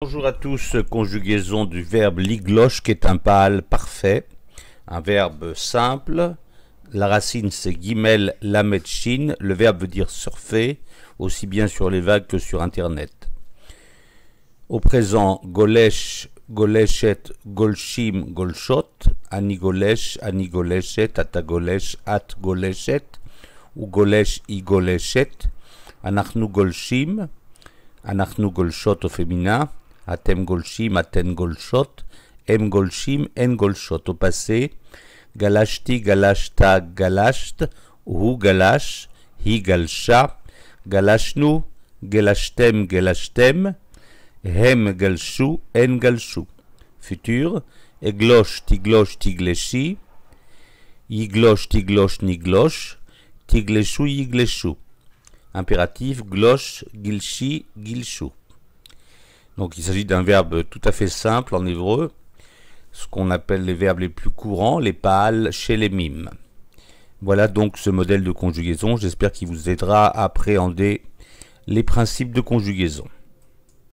Bonjour à tous, conjugaison du verbe ligloche qui est un pâle parfait, un verbe simple. La racine c'est guimel la le verbe veut dire surfer, aussi bien sur les vagues que sur internet. Au présent, Golesh, Goleshet, golchim, golchot, anigolèche, at atagolèche, u ou golèche, goleshet, anachnu golchim, anachnu golchot au féminin, אתם גולשים, אתן גולשות, הם גולשים, הן גולשות. הוא פסה, גלשתי, גלשת, גלשת, הוא גלש, היא גלשה, גלשנו, גלשתם, גלשתם, הם גלשו, הן גלשו. פיטור, אגלוש, תגלוש, תגלשי, יגלוש, תגלוש, נגלוש, תגלשו, יגלשו. אימפרטיב, גלוש, גלשי, גלשו. Donc il s'agit d'un verbe tout à fait simple en hébreu, ce qu'on appelle les verbes les plus courants, les pâles, chez les mimes. Voilà donc ce modèle de conjugaison, j'espère qu'il vous aidera à appréhender les principes de conjugaison.